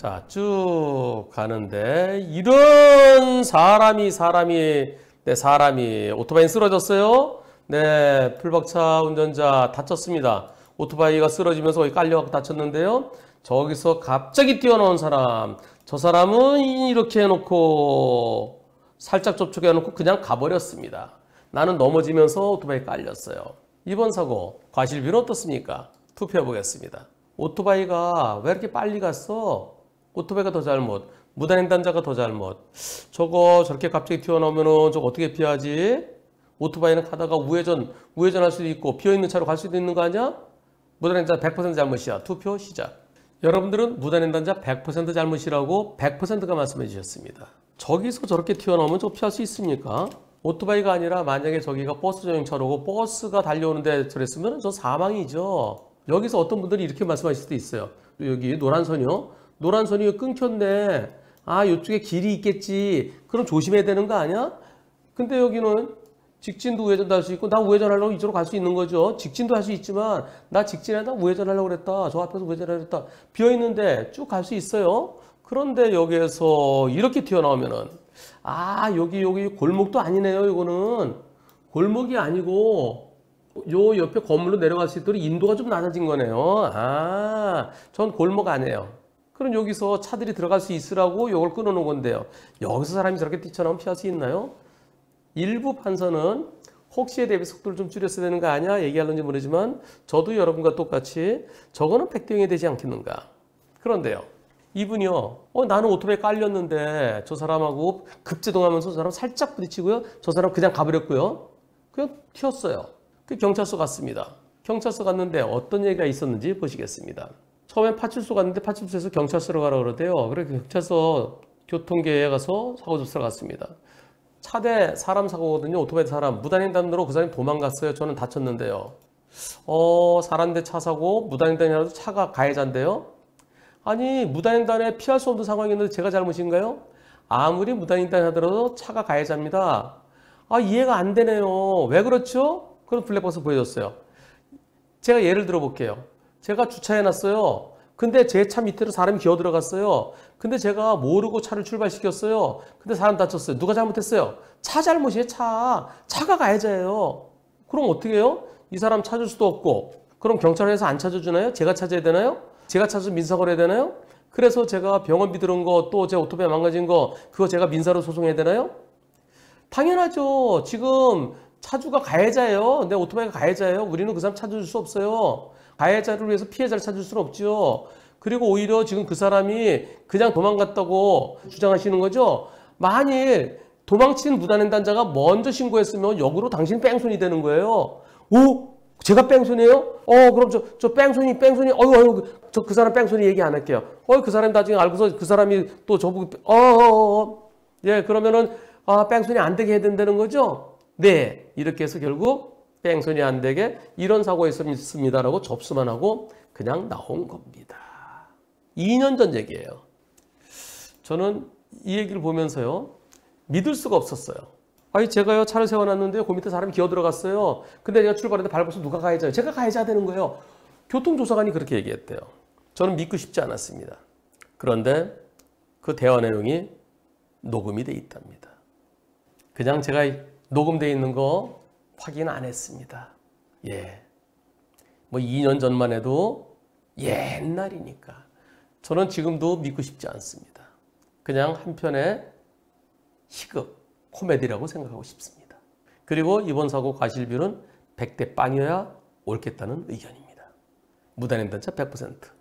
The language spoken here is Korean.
자, 쭉 가는데 이런 사람이 사람이 네, 사람이 오토바이 쓰러졌어요. 네, 풀박차 운전자 다쳤습니다. 오토바이가 쓰러지면서 거기 깔려갖고 다쳤는데요. 저기서 갑자기 뛰어나온 사람. 저 사람은 이렇게 해놓고 살짝 접촉해놓고 그냥 가버렸습니다. 나는 넘어지면서 오토바이 깔렸어요. 이번 사고 과실비는 어떻습니까? 투표해 보겠습니다. 오토바이가 왜 이렇게 빨리 갔어? 오토바이가 더 잘못, 무단횡단자가 더 잘못. 저거 저렇게 갑자기 튀어나오면은 저거 어떻게 피하지? 오토바이는 가다가 우회전, 우회전할 수도 있고 비어있는 차로 갈 수도 있는 거 아니야? 무단횡단자 100% 잘못이야. 투표 시작. 여러분들은 무단횡단자 100% 잘못이라고 100%가 말씀해 주셨습니다. 저기서 저렇게 튀어나오면 저 피할 수 있습니까? 오토바이가 아니라 만약에 저기가 버스 전용차로고 버스가 달려오는데 저랬으면 저 사망이죠. 여기서 어떤 분들이 이렇게 말씀하실 수도 있어요. 여기 노란 선이요. 노란 선이 끊겼네. 아, 이쪽에 길이 있겠지. 그럼 조심해야 되는 거 아니야? 근데 여기는 직진도 우회전도 할 수 있고 나 우회전하려고 이쪽으로 갈 수 있는 거죠. 직진도 할 수 있지만 나직진하다 우회전하려고 그랬다. 저 앞에서 우회전하려고 그랬다. 비어있는데 쭉 갈 수 있어요. 그런데 여기에서 이렇게 튀어나오면은 아 여기 여기 골목도 아니네요. 이거는 골목이 아니고 요 옆에 건물로 내려갈 수 있도록 인도가 좀 낮아진 거네요. 아전 골목 아니에요. 그럼 여기서 차들이 들어갈 수 있으라고 이걸 끊어놓은 건데요. 여기서 사람이 저렇게 뛰쳐나오면 피할 수 있나요? 일부 판서는 혹시에 대비 속도를 좀 줄였어야 되는 거 아니야? 얘기할는지 모르지만 저도 여러분과 똑같이 저거는 백대행이 되지 않겠는가? 그런데요. 이분이요. 어, 나는 오토바이 깔렸는데 저 사람하고 급제동하면서 저 사람 살짝 부딪히고요. 저 사람 그냥 가버렸고요. 그냥 튀었어요. 그 경찰서 갔습니다. 경찰서 갔는데 어떤 얘기가 있었는지 보시겠습니다. 처음엔 파출소 갔는데 파출소에서 경찰서로 가라 그러대요. 그래서 경찰서 교통계에 가서 사고 접수를 갔습니다. 차 대 사람 사고거든요. 오토바이 사람. 무단횡단으로 그 사람이 도망갔어요. 저는 다쳤는데요. 어, 사람 대 차 사고, 무단횡단이라도 차가 가해자인데요. 아니, 무단횡단에 피할 수 없는 상황이었는데 제가 잘못인가요? 아무리 무단횡단 하더라도 차가 가해자입니다. 아, 이해가 안 되네요. 왜 그렇죠? 그런 블랙박스 보여줬어요. 제가 예를 들어 볼게요. 제가 주차해놨어요. 근데 제 차 밑으로 사람이 기어 들어갔어요. 근데 제가 모르고 차를 출발시켰어요. 근데 사람 다쳤어요. 누가 잘못했어요? 차 잘못이에요, 차. 차가 가해자예요. 그럼 어떻게 해요? 이 사람 찾을 수도 없고. 그럼 경찰에서 안 찾아주나요? 제가 찾아야 되나요? 제가 찾아서 민사거래 해야 되나요? 그래서 제가 병원비 들은 거, 또 제 오토바이 망가진 거, 그거 제가 민사로 소송해야 되나요? 당연하죠. 지금 차주가 가해자예요. 내 오토바이가 가해자예요. 우리는 그 사람 찾아줄 수 없어요. 가해자를 위해서 피해자를 찾을 수는 없죠. 그리고 오히려 지금 그 사람이 그냥 도망갔다고 주장하시는 거죠. 만일 도망친 무단횡단자가 먼저 신고했으면 역으로 당신 뺑소니 되는 거예요. 오, 제가 뺑소니에요 어, 그럼 저, 저 뺑소니, 뺑소니, 어유 어유 저그 사람 뺑소니 얘기 안 할게요. 어유그 사람 나중에 알고서 그 사람이 또 저보고, 어, 어, 어, 어, 예, 그러면은, 아, 뺑소니 안 되게 해야 된다는 거죠? 네. 이렇게 해서 결국 뺑소니 안 되게 이런 사고 있습니다라고 접수만 하고 그냥 나온 겁니다. 2년 전 얘기예요. 저는 이 얘기를 보면서요. 믿을 수가 없었어요. 아니 제가요 차를 세워놨는데요. 그 밑에 사람이 기어 들어갔어요. 근데 제가 출발했는데 밟아서 누가 가해자요? 제가 가해자 되는 거예요. 교통조사관이 그렇게 얘기했대요. 저는 믿고 싶지 않았습니다. 그런데 그 대화 내용이 녹음이 돼 있답니다. 그냥 제가 녹음돼 있는 거 확인 안 했습니다. 예. 뭐 2년 전만 해도 옛날이니까. 저는 지금도 믿고 싶지 않습니다. 그냥 한편의 희극, 코미디라고 생각하고 싶습니다. 그리고 이번 사고 과실비는 100대 빵이어야 옳겠다는 의견입니다. 무단횡단차 100%.